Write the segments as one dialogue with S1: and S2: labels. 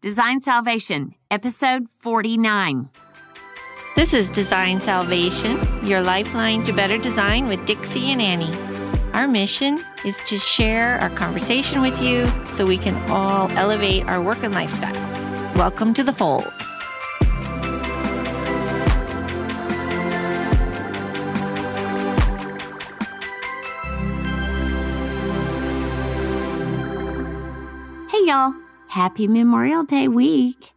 S1: Design Salvation, Episode 49. This is Design Salvation, your lifeline to better design with Dixie and Annie. Our mission is to share our conversation with you so we can all elevate our work and lifestyle. Welcome to the fold.
S2: Hey, y'all. Happy Memorial Day week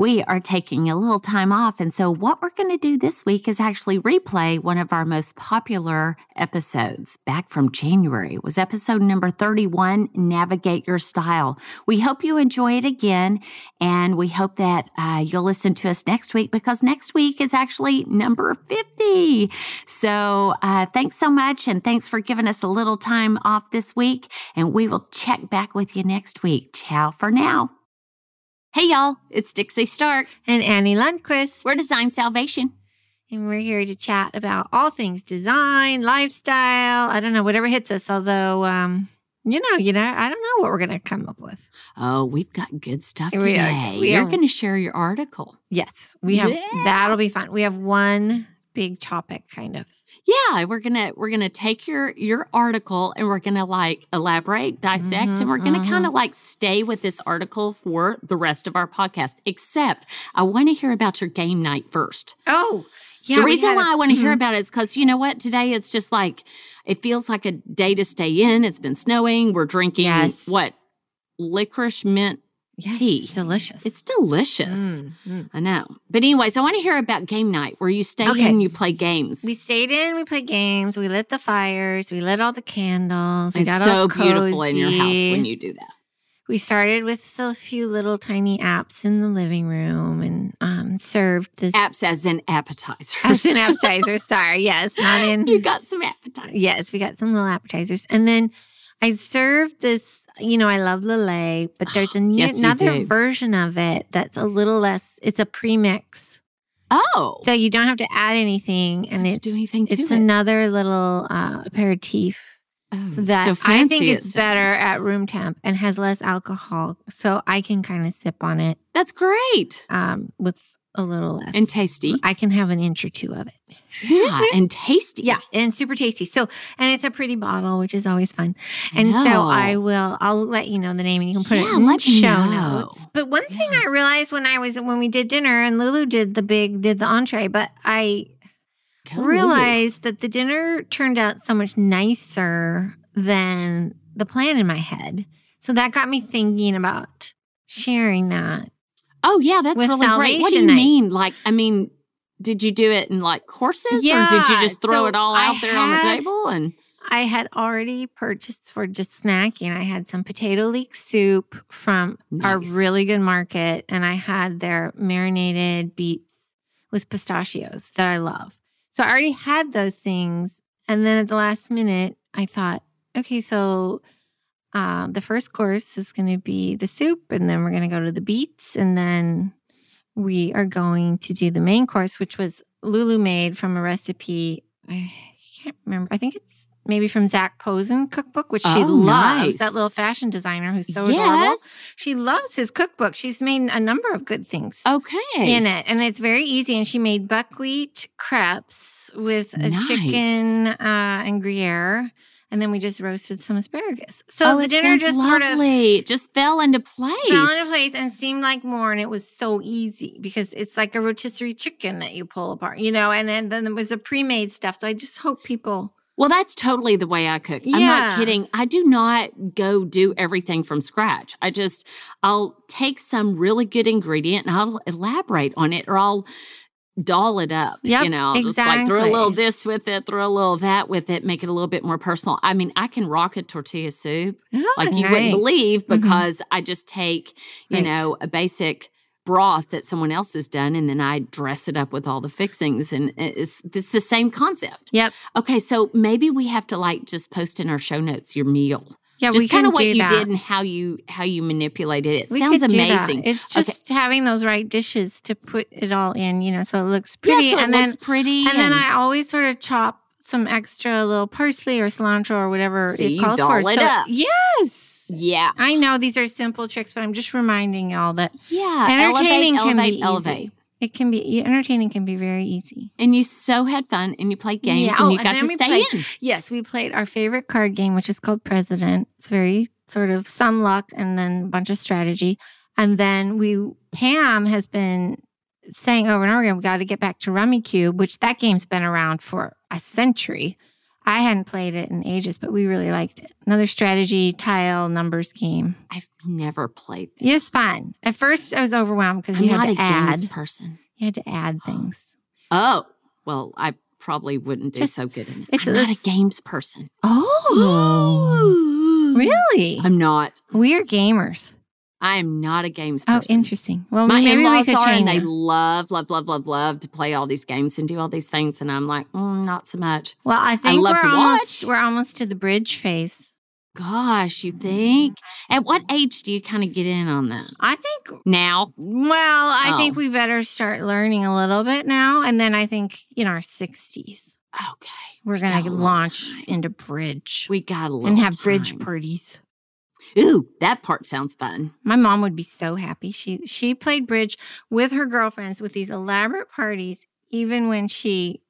S2: we are taking a little time off. And so, what we're going to do this week is actually replay one of our most popular episodes back from January. It was episode number 31 Navigate Your Style. We hope you enjoy it again. And we hope that uh, you'll listen to us next week because next week is actually number 50. So, uh, thanks so much. And thanks for giving us a little time off this week. And we will check back with you next week. Ciao for now.
S1: Hey, y'all, it's Dixie Stark. And Annie Lundquist. We're Design Salvation. And we're here to chat about all things design, lifestyle, I don't know, whatever hits us. Although, um, you know, you know, I don't know what we're going to come up with.
S2: Oh, we've got good stuff we today. Are, we You're going
S1: to share your article.
S2: Yes, we have.
S1: That'll be fun. We have one big topic, kind of
S2: yeah we're gonna we're gonna take your your article and we're gonna like elaborate dissect mm-hmm, and we're gonna mm-hmm. kind of like stay with this article for the rest of our podcast except i want to hear about your game night first
S1: oh yeah, the reason why a, I want to mm-hmm. hear
S2: about it is because you know what? Today it's just like it feels like a day to stay in. It's been snowing. We're drinking yes. what licorice mint yes. tea. It's delicious. It's delicious. Mm, mm. I know. But anyways, I want to hear about game night where you stay okay. in you play games. We
S1: stayed in, we played games, we lit the fires, we lit all the candles. We it's got so beautiful in your house when you do that. We started with a few little tiny apps in the living room and um, served this. Apps as an appetizer. As an appetizer, sorry. Yes, not in. You got some appetizers. Yes, we got some little appetizers. And then I served this you know, I love Lillet, but there's a new, yes, another version of it that's a little less, it's a premix. Oh. So you don't have to add anything and it's, do anything it's it. another little uh, aperitif.
S2: Oh, that so I think is better at
S1: room temp and has less alcohol, so I can kind of sip on it. That's great. Um, with a little less and tasty. I can have an inch or two of it yeah, and tasty. Yeah, and super tasty. So, and it's a pretty bottle, which is always fun. And so I will, I'll let you know the name, and you can put yeah, it in let show notes. But one yeah. thing I realized when I was when we did dinner, and Lulu did the big did the entree, but I Tell realized Lulu. that the dinner turned out so much nicer than the plan in my head. So that got me thinking about sharing that. Oh yeah, that's really great. What do you night. mean?
S2: Like, I mean, did you do it in
S1: like courses yeah, or did you just throw so it all out I there had, on the table and I had already purchased for just snacking. I had some potato leek soup from nice. our really good market and I had their marinated beets with pistachios that I love. So I already had those things and then at the last minute I thought, okay, so uh, the first course is going to be the soup, and then we're going to go to the beets, and then we are going to do the main course, which was Lulu made from a recipe. I can't remember. I think it's maybe from Zach Posen cookbook, which oh, she loves. Nice. That little fashion designer who's so yes. adorable. She loves his cookbook. She's made a number of good things. Okay. In it, and it's very easy. And she made buckwheat crepes with a nice. chicken uh, and Gruyere and then we just roasted some asparagus. So oh, the dinner just lovely.
S2: sort of just fell into place. Fell into
S1: place and seemed like more, and it was so easy because it's like a rotisserie chicken that you pull apart, you know. And, and then it was a pre-made stuff. So I just hope people.
S2: Well, that's totally the way I cook. Yeah. I'm not kidding. I do not go do everything from scratch. I just I'll take some really good ingredient and I'll elaborate on it or I'll doll it up. Yep, you know, exactly. just like throw a little this with it, throw a little that with it, make it a little bit more personal. I mean, I can rock a tortilla soup oh, like you nice. wouldn't believe mm-hmm. because mm-hmm. I just take, you right. know, a basic broth that someone else has done and then I dress it up with all the fixings and it's it's the same concept. Yep. Okay, so maybe we have to like just post in our show notes your meal. Yeah, just kind of what you that. did and how you how you manipulated it. it sounds amazing. It's
S1: just okay. having those right dishes to put it all in, you know, so it looks pretty. Yeah, so and it then, looks pretty. And, and, then I always sort of chop some extra little parsley or cilantro or whatever so it calls for. It so, up. Yes. Yeah. I know these are simple tricks, but I'm just reminding y'all that yeah, entertaining elevate, can elevate, be elevate. easy. It can be entertaining. Can be very easy. And you so had fun, and you played games, yeah. Oh, and oh, you got and to stay played, in. Yes, we played our favorite card game, which is called President. It's very sort of some luck and then a bunch of strategy. And then we Pam has been saying over and over again, we got to get back to Rummy Cube, which that game's been around for a century. I hadn't played it in ages, but we really liked it. Another strategy tile numbers game. I've
S2: never played
S1: this. It's fun. At first, I was overwhelmed because you had to add. person. You had to add oh. things.
S2: Oh well, I probably wouldn't do so good in it. It's, I'm not a games person. Oh,
S1: hmm. really? I'm not. We're gamers. I am not a games oh, person. Oh, interesting. Well, my maybe in-laws we are, and they
S2: love, love, love, love, love to play all these games and do all these things, and I'm like, mm, not so much. Well, I think I love we're to almost watch.
S1: we're almost to the bridge phase. Gosh, you think? At what age do you kind of get in on that? I think now. Well, I oh. think we better start learning a little bit now, and then I think in our sixties. Okay, we're we are going to launch into bridge. We got a little and have time. bridge parties. Ooh, that part sounds fun. My mom would be so happy. She she played bridge with her girlfriends with these elaborate parties, even when she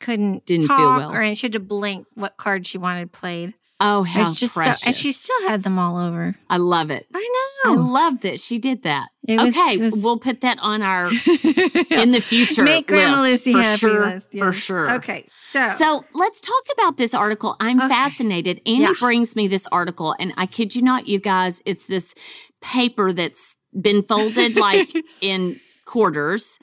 S1: couldn't didn't feel well, or she had to blink what card she wanted played. Oh, how it's just precious. So, and she still had them all over. I love it. I know. I love that she did that. okay,
S2: was, we'll put that on our in the future. Make Grandma list, Lucy for happy sure, list, yeah. for sure. Okay, so so let's talk about this article. I'm okay. fascinated. Annie yeah. brings me this article, and I kid you not, you guys, it's this paper that's been folded like in quarters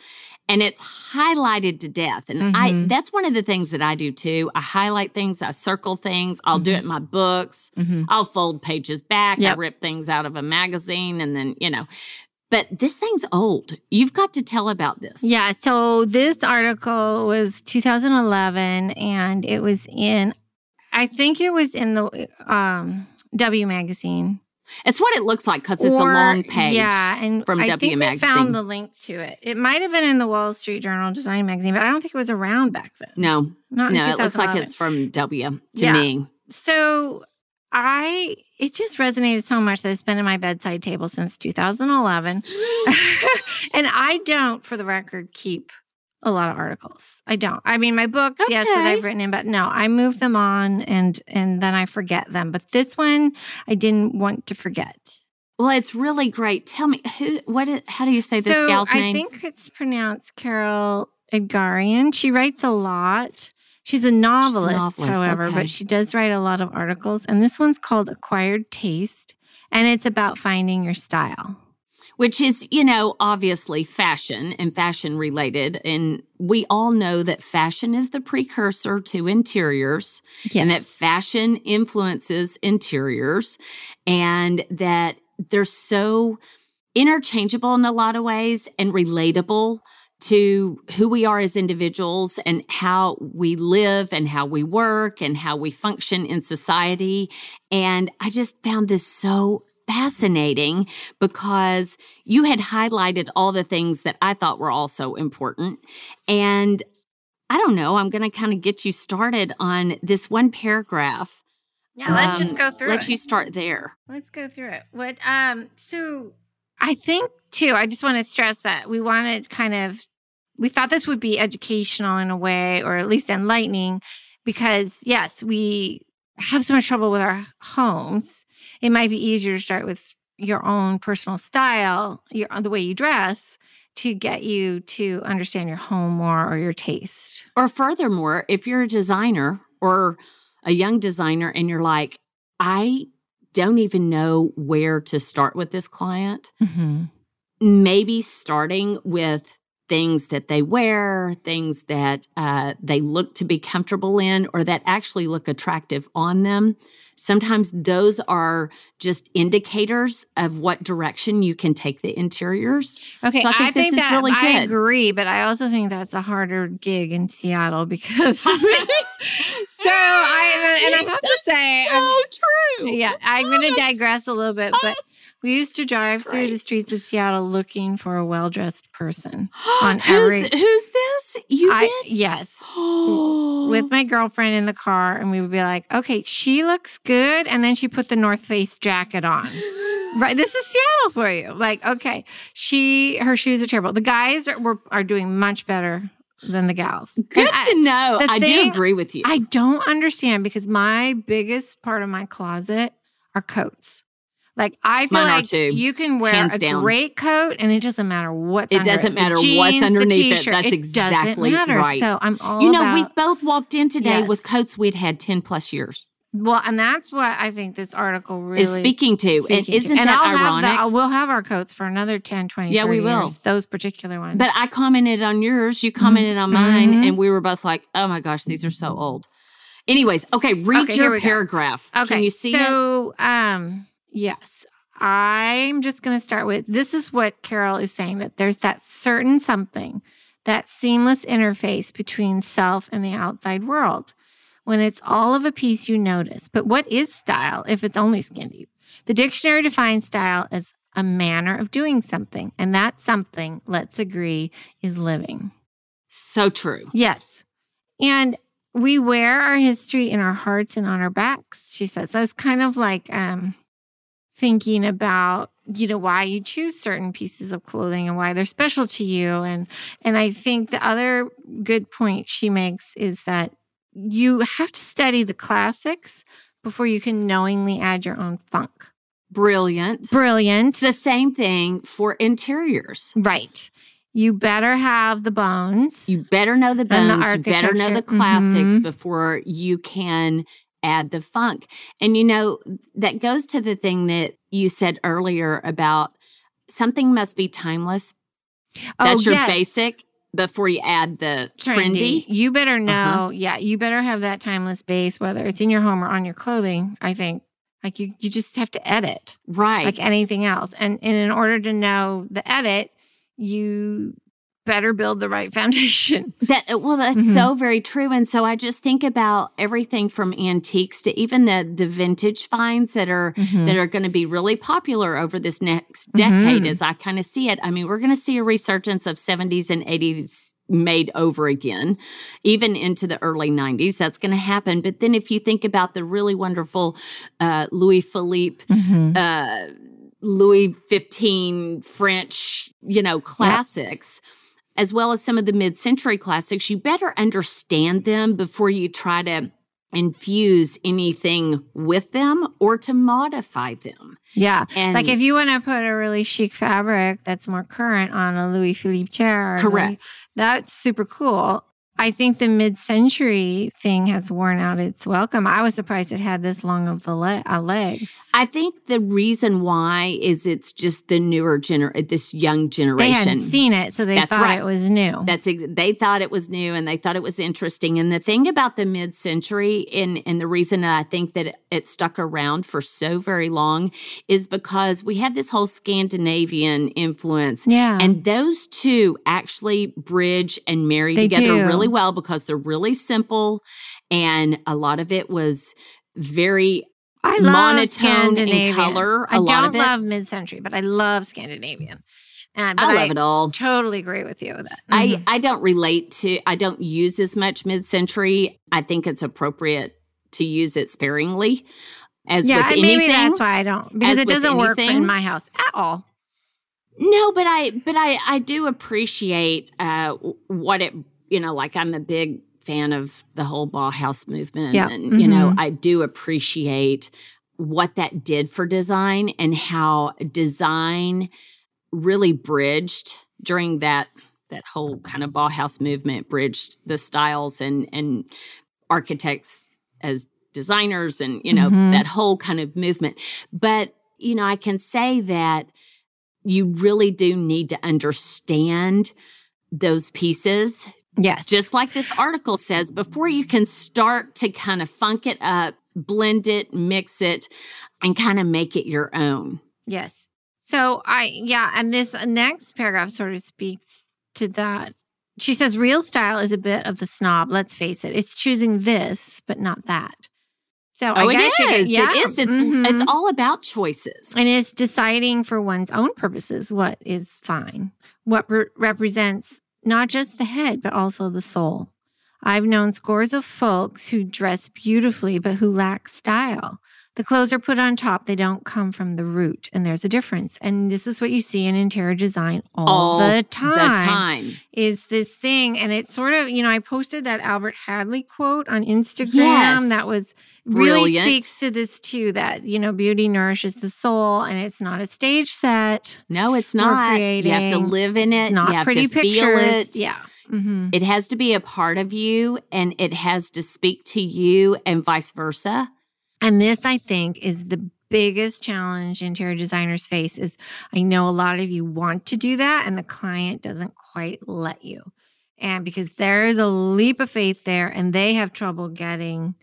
S2: and it's highlighted to death. And mm-hmm. I that's one of the things that I do too. I highlight things, I circle things, I'll mm-hmm. do it in mm-hmm. my books, mm-hmm. I'll fold pages back, yep. I rip things out of a magazine, and then, you know. But this thing's old. You've got to tell about this. Yeah.
S1: So this article was 2011, and it was in, I think it was in the um, W magazine. It's what it looks like because it's or, a long page. Yeah, and from I W think Magazine. We found the link to it. It might have been in the Wall Street Journal Design Magazine, but I don't think it was around back then.
S2: No, not no. it looks like it's from W to yeah. me.
S1: So I, it just resonated so much that it's been in my bedside table since 2011, and I don't, for the record, keep a lot of articles. I don't. I mean, my books, okay. yes, that I've written in, but no, I move them on and and then I forget them. But this one, I didn't want to forget. Well, it's really great. Tell me who, what, is, how do you say this so gal's I name? I think it's pronounced Carol Edgarian. She writes a lot. She's a novelist, She's a novelist however, okay. but she does write a lot of articles. And this one's called Acquired Taste, and it's about finding your style which is, you know,
S2: obviously fashion and fashion related. And we all know that fashion is the precursor to interiors yes. and that fashion influences interiors and that they're so interchangeable in a lot of ways and relatable to who we are as individuals and how we live and how we work and how we function in society. And I just found this so fascinating because you had highlighted all the things that I thought were also important. And I don't know, I'm going to kind of get you started on this one paragraph.
S1: Yeah, um, let's just um, go through let it. you start there. Let's go through it. What um so I think too, I just want to stress that we want to kind of we thought this would be educational in a way or at least enlightening because yes, we have so much trouble with our homes it might be easier to start with your own personal style, your the way you dress to get you to understand your home more or your taste. Or
S2: furthermore, if you're a designer or a young designer and you're like, I don't even know where to start with this client, mm-hmm. maybe starting with things that they wear, things that uh, they look to be comfortable in, or that actually look attractive on them. Sometimes those are just indicators of what direction you can take the interiors.
S1: Okay, so I think I this think is really good. I agree, but I also think that's a harder gig in Seattle because. so I and I have to say, so I'm, true. Yeah, I'm oh, going to digress a little bit, but. Oh, we used to drive through the streets of Seattle looking for a well-dressed person on every. Who's, who's this? You I, did? Yes, with my girlfriend in the car, and we would be like, "Okay, she looks good. And then she put the North Face jacket on. right. This is Seattle for you. Like, okay. She, her shoes are terrible. The guys are, were, are doing much better than the gals. Good to
S2: know. I thing, do agree with you. I
S1: don't understand because my biggest part of my closet are coats. Like I feel Mine like you can wear Hands a down. great coat and it doesn't matter what's it doesn't it. matter jeans, what's underneath it. That's it exactly right. So I'm all you know about, we both walked in today yes. with
S2: coats we'd had ten plus years.
S1: Well, and that's what I think this article really is speaking to. Speaking and isn't to. that and ironic? Have the, we'll have our coats for another 10, 20, yeah, we will. Years, those particular ones. But
S2: I commented on yours, you commented mm-hmm. on mine, mm-hmm. and we were both like, oh my gosh, these are so old. Anyways, okay, read okay, your paragraph.
S1: Go. Okay. Can you see so, it? um, yes. I'm just going to start with this is what Carol is saying that there's that certain something, that seamless interface between self and the outside world when it's all of a piece you notice. But what is style if it's only skin deep? The dictionary defines style as a manner of doing something, and that something, let's agree, is living. So true. Yes. And we wear our history in our hearts and on our backs, she says. I was kind of like um, thinking about you know why you choose certain pieces of clothing and why they're special to you and and i think the other good point she makes is that you have to study the classics before you can knowingly add your own funk. Brilliant. Brilliant. the same thing for interiors. Right. You better have the bones. You better know the bones. The you better know the classics mm-hmm.
S2: before you can add the funk. And you know, that goes to the thing that you said earlier about something must be timeless. Oh, That's oh, your yes. basic before you add the trendy. trendy.
S1: You better uh-huh. know. Uh-huh. Yeah, you better have that timeless base, whether it's in your home or on your clothing. I think like you, you just have to edit, right? Like anything else. And, and in order to know the edit, you better build the right foundation. That uh, well, that's mm-hmm. so very true.
S2: And so I just think about everything from antiques to even the the vintage finds that are mm-hmm. that are going to be really popular over this next mm-hmm. decade. Mm-hmm. As I kind of see it, I mean, we're going to see a resurgence of seventies and eighties made over again, even into the early 90s. That's going to happen. But then if you think about the really wonderful uh, Louis Philippe. Mm-hmm. Uh, Louis 15 French, you know, classics. Yep as well as some of the mid century classics, you better understand them before you try to infuse anything with them or to modify them.
S1: Yeah. And like if you want to put a really chic fabric that's more current on a Louis Philippe chair, correct. Louis, that's super cool. I think the mid century thing has worn out its welcome. I was surprised it had this long of the le- legs.
S2: I think the reason why is it's just the newer gener this young generation. They hadn't seen it, so they That's thought right. it was new. That's ex- they thought it was new and they thought it was interesting. And the thing about the mid century and and the reason that I think that it, it stuck around for so very long is because we had this whole Scandinavian influence. Yeah. And those two actually bridge and marry they together do. really really mm-hmm. well because they're really simple. And a lot of it was very I monotone in color. A I don't love
S1: mid century, but I love Scandinavian. And, I love I it all. Totally agree with you with that. Mm-hmm.
S2: I, I don't relate to, I don't use as much mid century. I think it's appropriate to use it sparingly.
S1: As yeah, with anything, maybe that's why I don't because it doesn't anything, work in my house at all. No, but I but
S2: I I do appreciate uh, what it you know, like I'm a big fan of the whole ball house movement. Yeah. And, mm-hmm. you know, mm-hmm. I do appreciate what that did for design and how design really bridged during that that whole kind of ball house movement bridged the styles and and architects as designers and you know mm-hmm. that whole kind of movement but you know i can say that you really do need to understand those pieces Yes. Just like this article says, before you can start to kind of funk it up, blend it, mix it, and kind of make it your own.
S1: Yes. So I, yeah. And this next paragraph sort of speaks to that. She says, real style is a bit of the snob. Let's face it. It's choosing this, but not that. So oh, I guess it is. Could, yeah. It is. It's, mm-hmm. it's all about choices. And it's deciding for one's own purposes what is fine, what re- represents not just the head, but also the soul. I've known scores of folks who dress beautifully, but who lack style. The clothes are put on top, they don't come from the root, and there's a difference. And this is what you see in interior design all, all the time. The time is this thing, and it's sort of you know I posted that Albert Hadley quote on Instagram yes. that was
S2: really Brilliant. speaks
S1: to this too. That you know beauty nourishes the soul, and it's not a stage set. No, it's not. Creating. You have to live in it. It's not pretty pictures. Yeah. Mm-hmm.
S2: It has to be a part of you and it has
S1: to speak to you and vice versa. And this, I think, is the biggest challenge interior designers face is I know a lot of you want to do that and the client doesn't quite let you. And because there is a leap of faith there and they have trouble getting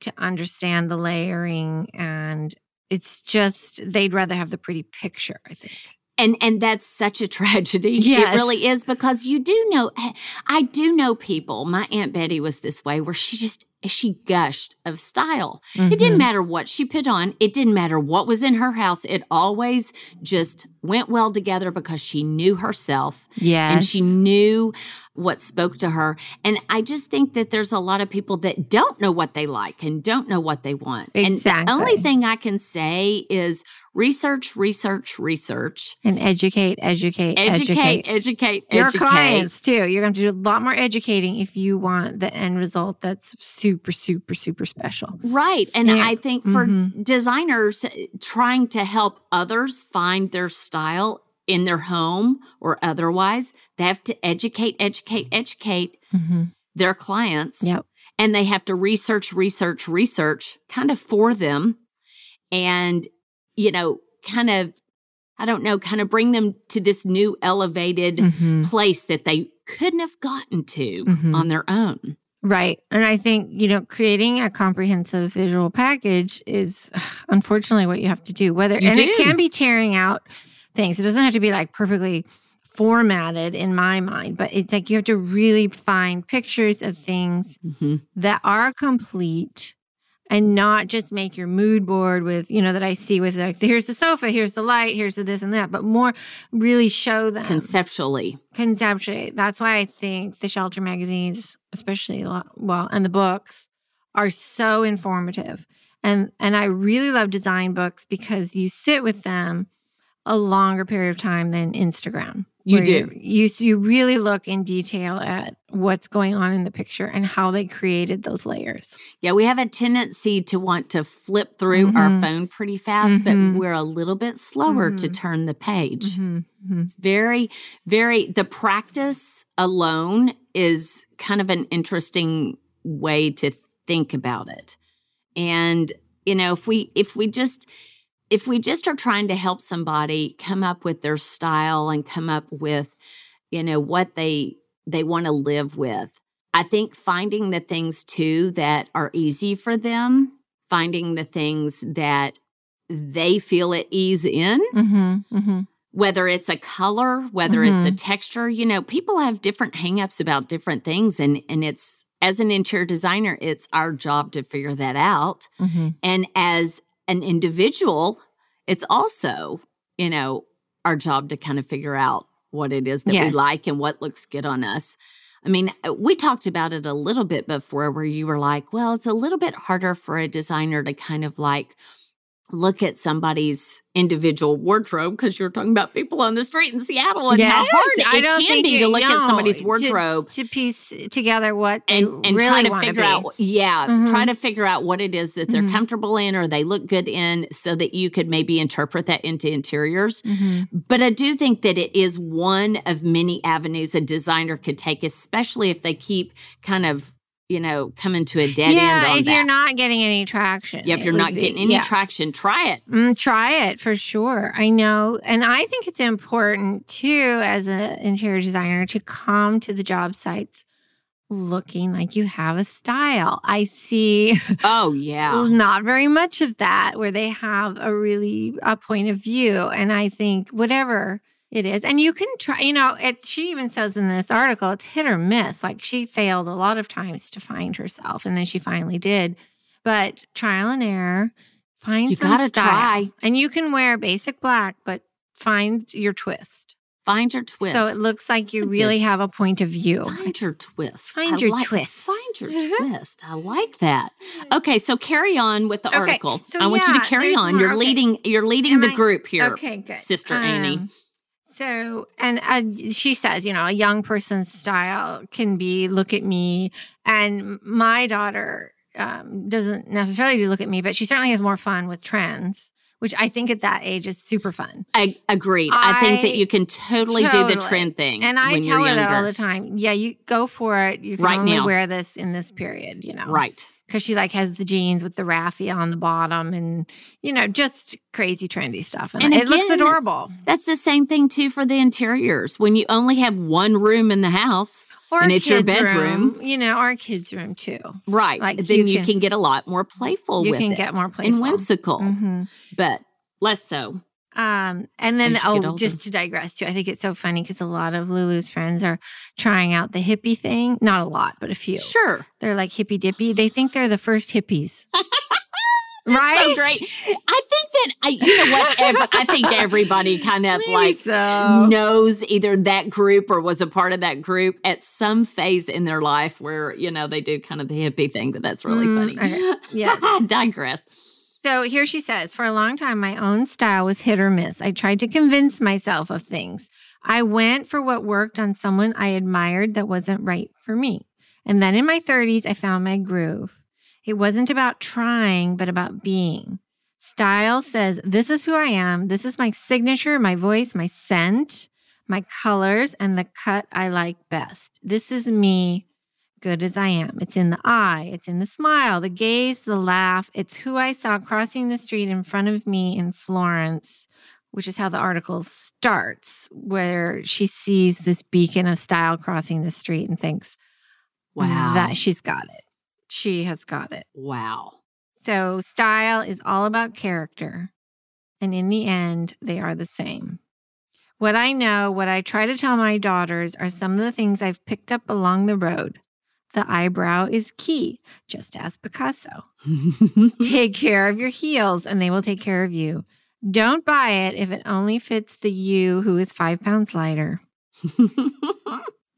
S1: to understand the layering and it's just they'd rather have the pretty picture, I think and and that's such a tragedy yes. it really
S2: is because you do know eh, i do know people my aunt betty was this way where she just she gushed of style mm-hmm. it didn't mm-hmm. matter what she put on it didn't matter what was in her house it always just went well together because she knew herself yeah and she knew what spoke to her. And I just think that there's a lot of people that don't know what they like and don't know what they want. Exactly. And the only thing I can
S1: say
S2: is research, research, research.
S1: And educate, educate, educate. Educate, educate, Your educate. clients too. You're going to do a lot more educating if you want the end result that's super, super, super special.
S2: Right. And yeah. I think for mm-hmm. designers, trying to help others find their style in their home or otherwise. They have to educate, educate, educate mm-hmm. their clients. Yep. And they have to research, research, research kind of for them. And, you know, kind of, I don't know, kind of bring them to this new
S1: elevated mm-hmm. place that they couldn't have gotten to mm-hmm. on their own. Right. And I think, you know, creating a comprehensive visual package is unfortunately what you have to do, whether, you and do. it can be tearing out things. It doesn't have to be like perfectly formatted in my mind, but it's like you have to really find pictures of things mm-hmm. that are complete and not just make your mood board with, you know, that I see with like, here's the sofa, here's the light, here's the this and that, but more really show them conceptually. Conceptually. That's why I think the shelter magazines, especially, well, and the books are so informative. And, and I really love design books because you sit with them a longer period of time than Instagram. You do. You, you, you really look in detail at what's going on in the picture and how they created those layers. Yeah, we have a tendency to want to flip through mm-hmm. our phone pretty
S2: fast, mm-hmm. but we're a little bit slower mm-hmm. to turn the page.
S1: Mm-hmm. Mm-hmm.
S2: It's very very the practice alone is kind of an interesting way to think about it. And you know, if we if we just if we just are trying to help somebody come up with their style and come up with you know what they they want to live with i think finding the things too that are easy for them finding the things that they feel at ease in mm-hmm, mm-hmm. whether it's a color whether mm-hmm. it's a mm-hmm. texture you know people have different hangups about different things and and it's as an interior designer it's our job to figure that out mm-hmm. and as an individual, it's also, you know, our job to kind of figure out what it is that yes. we like and what looks good on us. I mean, uh, we talked about it a little bit before where you were like, well, it's a little bit harder for a designer to kind of like look at somebody's individual wardrobe because you're talking about people
S1: on the street in Seattle and yes, how hard it can be it, to look no, at somebody's wardrobe to, to, piece together what and, and really try to figure be. out
S2: yeah mm-hmm. try to figure out what it is that they're mm-hmm. comfortable in or they look good in so that you could maybe interpret that into interiors mm-hmm. but I do think that it is one of many avenues a designer could take especially if they keep kind of you know, coming to a dead yeah, end. Yeah, if that. you're
S1: not getting any traction. Yeah, if you're not getting be, any yeah. traction, try it. Mm, try it for sure. I know, and I think it's important too as an interior designer to come to the job sites looking like you have a style. I see. Oh yeah. not very much of that where they have a really a point of view, and I think whatever it is. And you can try, you know, it, she even says in this article, it's hit or miss. Like she failed a lot of times to find herself and then she finally did. But trial and error, find you gotta style. try. And you can wear basic black, but find your twist. Find your twist. So it looks like you really good. have a point of view. Find your twist. Find I your twist. Find your
S2: twist. I like that. Okay, so carry on with the okay, article. So I yeah, want you to carry on. More. You're okay. leading. You're leading Am the I, group here. Okay, good, sister um, Annie.
S1: So, and uh, she says, you know, a young person's style can be look at me. And my daughter um, doesn't necessarily do look at me, but she certainly has more fun with trends, which I think at that age is super fun. I, agreed. I, I think that you can totally, totally, do the trend thing. And I tell her that all the time. Yeah, you go for it. You can right only now. wear this in this period, you know. Right because she like has the jeans with the raffia on the bottom and you know just crazy trendy stuff and, and it again, looks adorable
S2: that's, the same thing too for the interiors when you only have one room in the house or and it's your bedroom room,
S1: you know our kids room too
S2: right like then you can, you can get a
S1: lot more playful
S2: you can it get more playful and whimsical mm-hmm.
S1: but less so um, and then, oh, just to digress too, I think it's so funny because a lot of Lulu's friends are trying out the hippie thing. Not a lot, but a few. Sure. They're like hippy dippy. They think they're the first hippies. right? So great. I
S2: think that I, you know what? I think everybody kind of Maybe like so. knows either that group or was a part of that group at some phase in their life where you know they do kind of the hippie thing. But that's really mm, funny.
S1: Okay. Yeah, I digress. So here she says For a long time, my own style was hit or miss. I tried to convince myself of things. I went for what worked on someone I admired that wasn't right for me. And then in my 30s, I found my groove. It wasn't about trying, but about being. Style says, This is who I am. This is my signature, my voice, my scent, my colors, and the cut I like best. This is me good as I am. It's in the eye, it's in the smile, the gaze, the laugh. It's who I saw crossing the street in front of me in Florence, which is how the article starts, where she sees this beacon of style crossing the street and thinks, wow, that she's got it. She has got it. Wow. So, style is all about character. And in the end, they are the same. What I know, what I try to tell my daughters are some of the things I've picked up along the road the eyebrow is key. Just as Picasso. take care of your heels and they will take care of you. Don't buy it if it only fits the you who is five pounds lighter.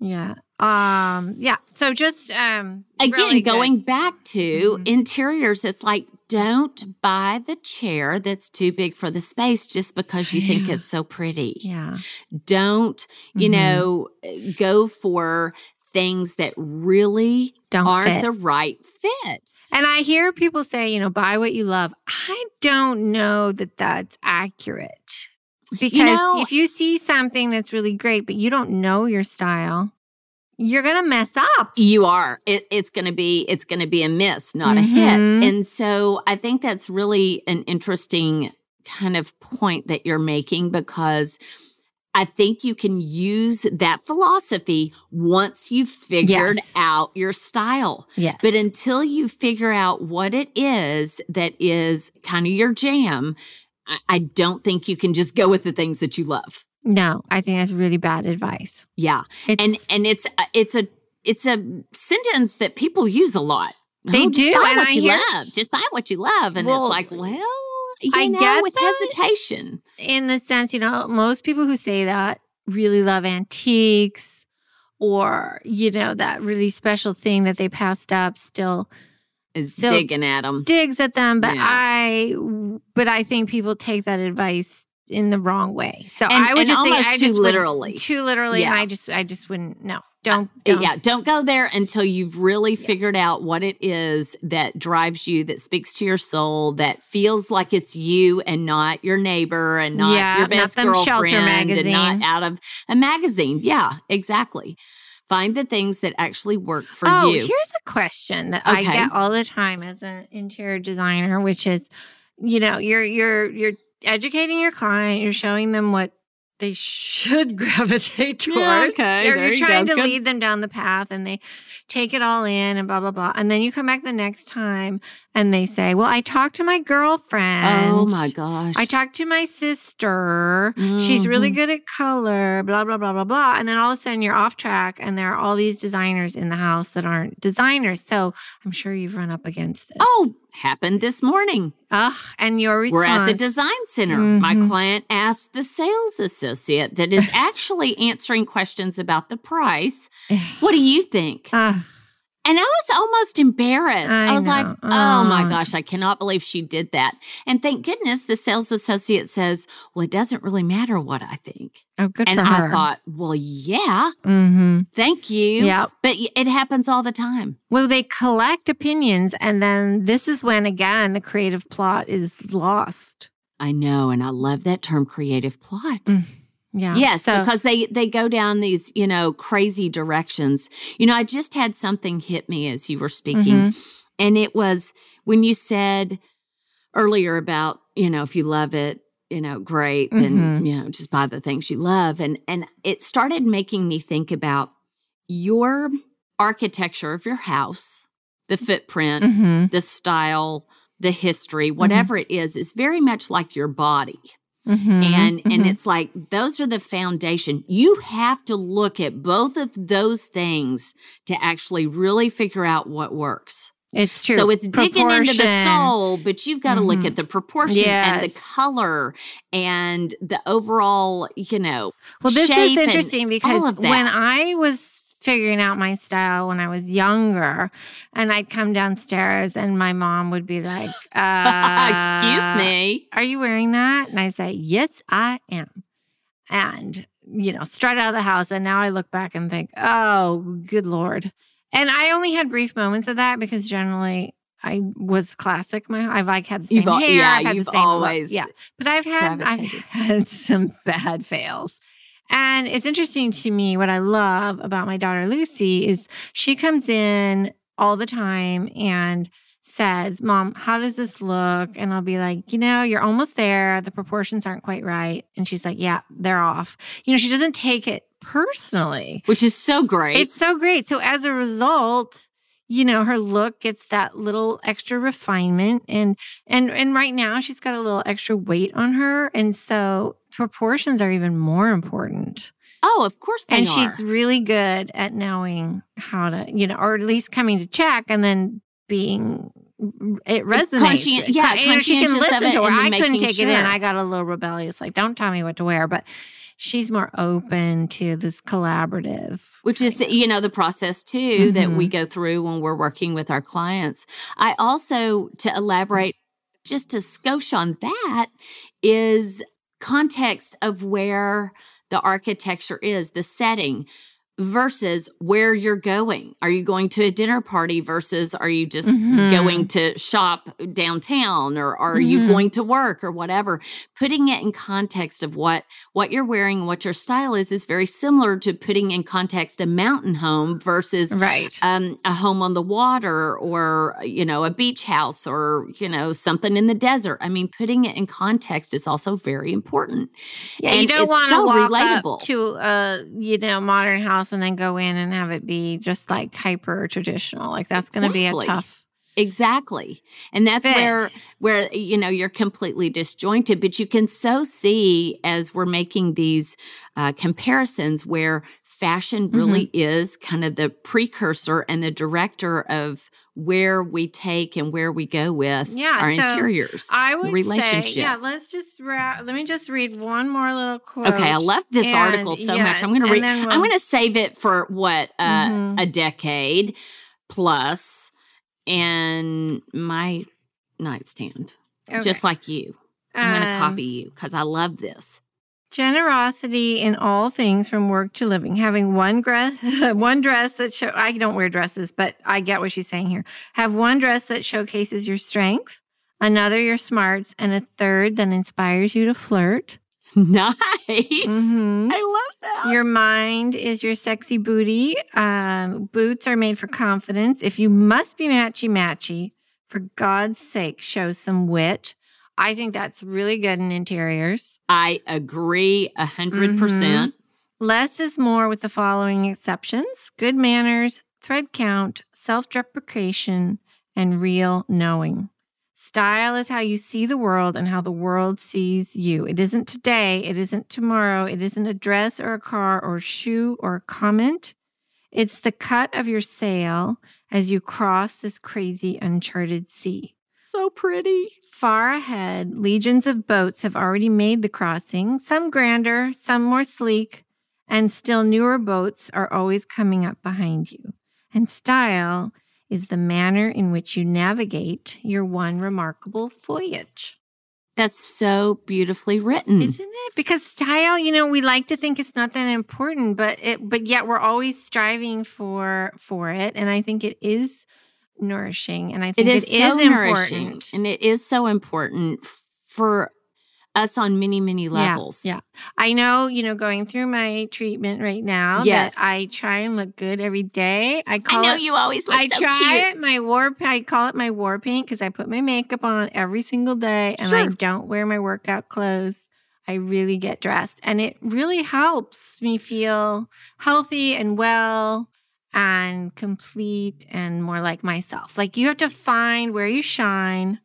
S1: yeah. Um, yeah. So just um again really going
S2: back to mm-hmm. interiors, it's like don't buy the chair that's too big for the space just because you yeah. think it's so pretty. Yeah. Don't, you mm-hmm. know,
S1: go for things that really Don't aren't fit. the right fit. And I hear people say, you know, buy what you love. I don't know that that's accurate. Because you know, if you see something that's really great, but you don't know your style, you're going to mess up. You are. It, it's going to be
S2: it's going to be a miss, not mm-hmm. a hit. Mm-hmm. And so I think that's really an interesting kind of point that you're making because I think you can use that philosophy once you've figured yes. out your style. Yes. But until you figure out what it is that is kind of your jam, I, I don't think you can just go with the things that you love. No, I think that's really bad advice. Yeah. It's, and and it's uh, it's a it's a sentence that people use a lot. They oh, do. Just buy what I you hear, love. Just buy what you love. And well, it's like, well,
S1: you I know, get with that.
S2: hesitation.
S1: In the sense, you know, most people who say that really love antiques or, you know, that really special thing that they passed up still is still digging at them. Digs at them, but yeah. I but I think people take that advice in the wrong way. So and, I would just almost think, too just literally. Too literally yeah. and I just I just wouldn't know. Don't, don't, uh, yeah
S2: don't go there until you've really yeah. figured out what it is that drives you that speaks to your soul that feels like it's you and not your neighbor and not yeah, your best not girlfriend and not out of a magazine yeah exactly find the things that actually work for oh, you here's a question that okay. i get
S1: all the time as an interior designer which is you know you're you're you're educating your client you're showing them what they should gravitate towards. Yeah, okay, there you're you trying go. to lead them down the path and they take it all in and blah, blah, blah. And then you come back the next time and they say, Well, I talked to my oh girlfriend. Oh my gosh. I talked to my sister. Mm-hmm. She's really mm-hmm. good at color, blah, blah, blah, blah, blah. And then all of a sudden you're off track and there are all these designers in the house that aren't designers. So I'm sure you've run up against this. Oh, happened this morning. Ugh, and your response. We're at the design
S2: center. Mm-hmm. My client asked the sales associate that is actually answering questions about the price. what do you think? Ugh. And I was almost embarrassed. I, I was know. like, oh uh. my gosh, I cannot believe she did that. And thank goodness the sales associate says, well, it doesn't really matter what I think. Oh, good and I thought, well,
S1: yeah, mm-hmm. thank you. Yeah, but it happens all the time. Well, they collect opinions, and then this is when again the creative plot is lost.
S2: I know, and I love that term, creative plot. Mm-hmm.
S1: Yeah. Yes, so, because they they go down
S2: these, you know, crazy directions. You know, I just had something hit me as you were speaking. Mm-hmm. And it was when you said earlier about, you know, if you love it, you know, great, mm-hmm. then, you know, just buy the things you love. And and it started making me think about your architecture of your house, the footprint, mm-hmm. the style, the history, mm-hmm. whatever it is, is very much like your body.
S1: Mm-hmm, and mm-hmm. and it's
S2: like those are the foundation. You have to look at both of those things to actually really figure out what works.
S1: It's true. So it's digging into the soul,
S2: but you've got to mm-hmm. look at the proportion yes. and the
S1: color and the overall, you know. Well, this is interesting because when I was figuring out my style when I was younger. And I'd come downstairs and my mom would be like, uh, Excuse me. Are you wearing that? And I say, Yes, I am. And, you know, strut out of the house. And now I look back and think, Oh, good Lord. And I only had brief moments of that because generally I was classic. My I've like had the same you've, hair. Yeah, I've had you've the same always. Look. Yeah, but I've had I've had some bad fails. And it's interesting to me, what I love about my daughter Lucy is she comes in all the time and says, Mom, how does this look? And I'll be like, You know, you're almost there. The proportions aren't quite right. And she's like, Yeah, they're off. You know, she doesn't take it personally, which is so great. It's so great. So as a result, you know her look gets that little extra refinement and and and right now she's got a little extra weight on her and so proportions are even more important oh of course and are. she's really good at knowing how to you know or at least coming to check and then being it resonates. Conscien- yeah, you know, she can listen to her. I couldn't take sure. it in. I got a little rebellious, like, don't tell me what to wear. But she's more open to this collaborative which is you know the
S2: process too mm-hmm. that we mm-hmm.
S1: go through when we're working with our
S2: clients i also to elaborate just to skosh on that is context of where the architecture is the setting versus where you're going. Are you going to a dinner party versus are you just mm-hmm. going to shop downtown or are mm-hmm. you going to work or whatever? Putting it in context of what what you're wearing and what your style is is very similar to putting in context a mountain home versus right. Um, a home on the water or you know a beach house or you know something in the desert. I mean, putting it in context is also very important.
S1: Yeah, and you don't want to so walk relatable. up to a you know modern house and then go in and have it be just like hyper traditional. Like that's going to be a tough exactly and that's where where you know you're completely disjointed
S2: but you can so see as we're making these uh, comparisons where fashion really mm-hmm. is kind of the precursor and the director of where we take and where we go with yeah, our so interiors. I would relationship. Say, yeah,
S1: let's just ra- let me just read one more little quote. Okay, I love this and, article so yes, much. I'm going to read. We'll, I'm going to
S2: save it for what uh, mm-hmm. a decade plus, and my nightstand, okay. just like you.
S1: I'm going to um, copy
S2: you because I love this.
S1: Generosity in all things from work to living. Having one dress, one dress that show, I don't wear dresses, but I get what she's saying here. Have one dress that showcases your strength, another your smarts, and a third that inspires you to flirt. Nice. Mm-hmm. I love that. Your mind is your sexy booty. Um, boots are made for confidence. If you must be matchy matchy, for God's sake, show some wit. I think that's really good in interiors. I agree 100%. Mm-hmm. percent mm hmm Less is more with the following exceptions good manners, thread count, self deprecation, and real knowing. Style is how you see the world and how the world sees you. It isn't today, it isn't tomorrow, it isn't a dress or a car or a shoe or a comment. It's the cut of your sail as you cross this crazy, uncharted sea so pretty. Far ahead, legions of boats have already made the crossing, some grander, some more sleek, and still newer boats are always coming up behind you. And style is the manner in which you navigate your one remarkable voyage. That's so beautifully written. Isn't it? Because style, you know, we like to think it's not that important, but it but yet we're always striving for for it and I think it is nourishing. And I think it is, it is so important. And it is so important for us on many, many levels. Yeah, yeah. I know, you know, going through my treatment right now yes. that I try and look good every day. I call I know it, you always look I so try cute. it my war I call it my war paint because I put my makeup on every single day and sure. I don't wear my workout clothes. I really get dressed. And it really helps me feel healthy and well and complete and more like myself. Like you have to find where you shine.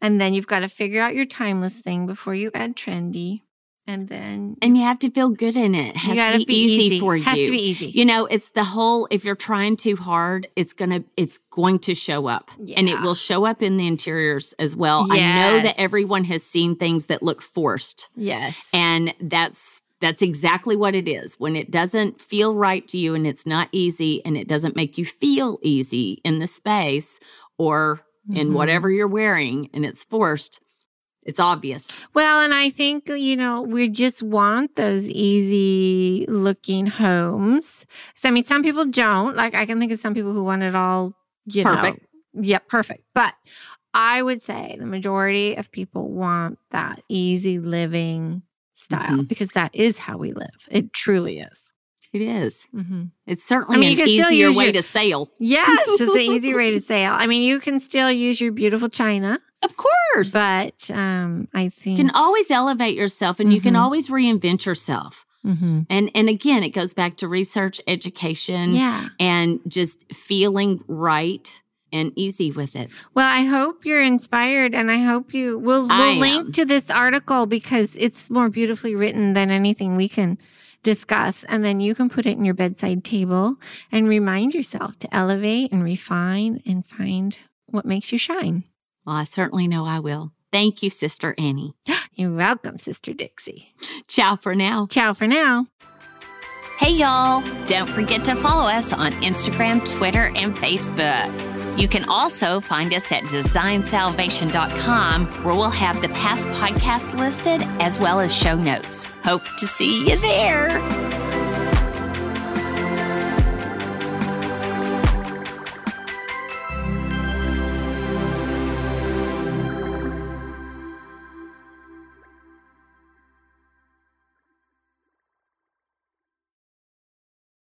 S1: And then you've got to figure out your timeless thing before you add trendy. And then and you have to feel good in it. it has you to be, be easy, easy, for you. Has to be easy. You
S2: know, it's the whole if you're trying too hard, it's gonna it's going to show up. Yeah. And it will show up in the interiors as well. Yes. I know that everyone has seen things that look forced. Yes. And that's that's exactly what it is. When it doesn't feel right to you and it's not easy and it doesn't make you feel easy in the space or mm-hmm. in whatever you're wearing and it's forced, it's obvious.
S1: Well, and I think, you know, we just want those easy looking homes. So, I mean, some people don't. Like, I can think of some people who want it all, you perfect. know. Yep, perfect. But I would say the majority of people want that easy living style mm-hmm. because that is how we live. It truly is. It is. Mm-hmm. It's certainly I mean, an easier way to sail. Yes, it's an easy way to sail. I mean, you can still use your beautiful china. Of course. But um, I think. You can
S2: always elevate yourself and mm-hmm. you can mm-hmm. always reinvent yourself. Mm-hmm. And and again, it goes back to research, education, yeah. and just feeling right and easy
S1: with it. Well, I hope you're inspired and I hope you will we'll, we'll link to this article because it's more beautifully written than anything we can discuss and then you can put it in your bedside table and remind yourself to elevate and refine and find what makes you shine. Well, I certainly know I will.
S2: Thank you, Sister Annie. You're welcome, Sister Dixie. Ciao for now. Ciao for now. Hey, y'all. Don't forget to follow us on Instagram, Twitter, and Facebook. You can also find us at designsalvation.com, where we'll have the past podcasts listed as well as show notes. Hope to see you there.